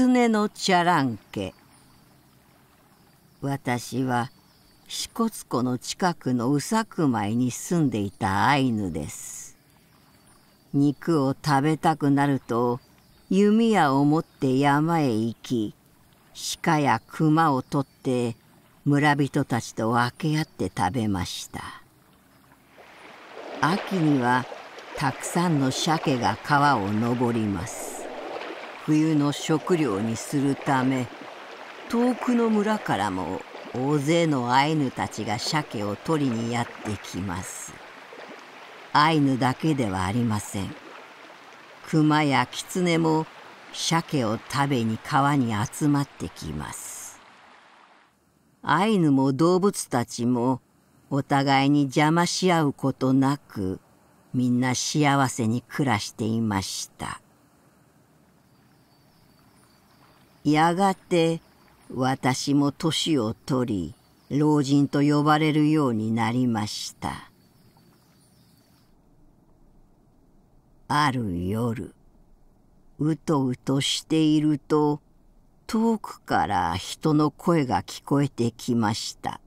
狐のチャ家私は支笏湖の近くのうさくまいに住んでいたアイヌです肉を食べたくなると弓矢を持って山へ行き鹿や熊を取って村人たちと分け合って食べました秋にはたくさんの鮭が川を登ります冬の食料にするため遠くの村からも大勢のアイヌたちが鮭を取りにやってきますアイヌだけではありません熊や狐も鮭を食べに川に集まってきますアイヌも動物たちもお互いに邪魔し合うことなくみんな幸せに暮らしていました。やがて私も年を取り、老人と呼ばれるようになりました。ある夜、うとうとしていると、遠くから人の声が聞こえてきました。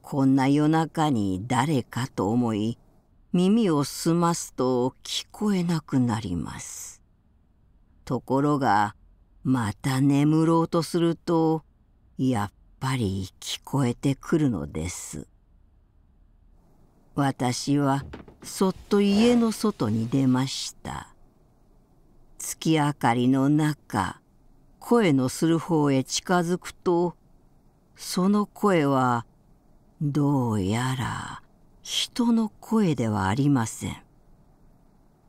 こんな夜中に誰かと思い、耳を澄ますと聞こえなくなります。ところが、また眠ろうとするとやっぱり聞こえてくるのです私はそっと家の外に出ました月明かりの中声のする方へ近づくとその声はどうやら人の声ではありません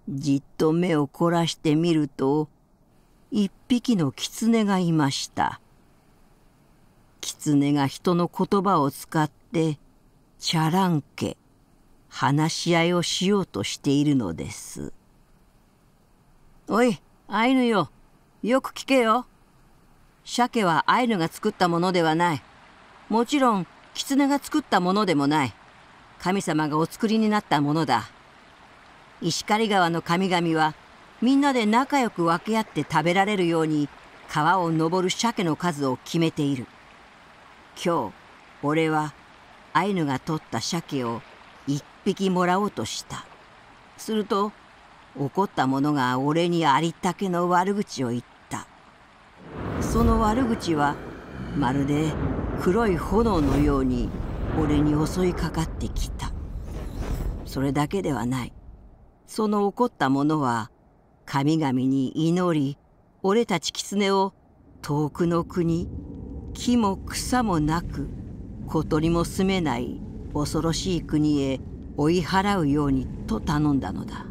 じっと目を凝らしてみると一匹の狐がいました狐が人の言葉を使ってチャランケ話し合いをしようとしているのですおいアイヌよよく聞けよ鮭はアイヌが作ったものではないもちろん狐が作ったものでもない神様がお作りになったものだ石狩川の神々はみんなで仲良く分け合って食べられるように川を登る鮭の数を決めている今日俺はアイヌが取った鮭を一匹もらおうとしたすると怒った者が俺にありったけの悪口を言ったその悪口はまるで黒い炎のように俺に襲いかかってきたそれだけではないその怒った者は神々に祈り俺たち狐を遠くの国木も草もなく小鳥も住めない恐ろしい国へ追い払うようにと頼んだのだ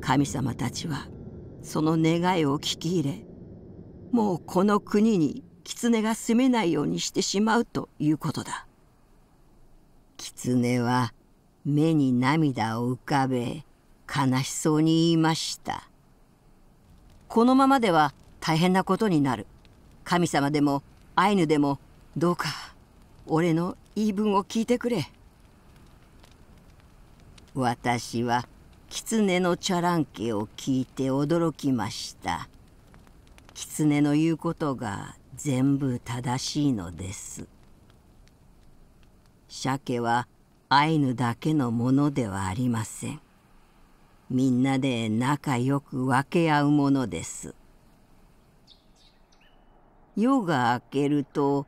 神様たちはその願いを聞き入れもうこの国に狐が住めないようにしてしまうということだ狐は目に涙を浮かべ悲しそうに言いましたこのままでは大変なことになる神様でもアイヌでもどうか俺の言い分を聞いてくれ私は狐のチャランケを聞いて驚きました狐の言うことが全部正しいのです鮭はアイヌだけのものではありませんみんなで仲良く分け合うものです夜が明けると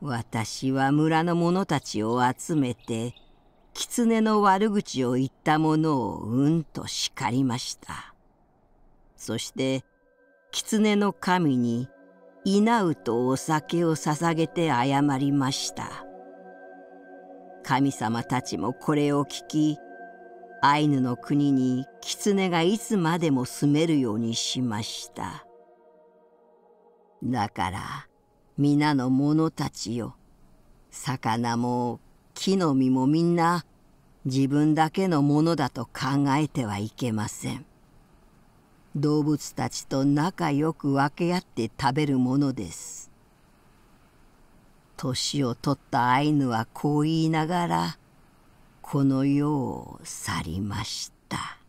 私は村の者たちを集めて狐の悪口を言った者をうんと叱りましたそして狐の神に稲うとお酒を捧げて謝りました神様たちもこれを聞きアイヌの国に狐がいつまでも住めるようにしましただから皆の者たちよ魚も木の実もみんな自分だけのものだと考えてはいけません動物たちと仲良く分け合って食べるものです年を取ったアイヌはこう言いながらこの世を去りました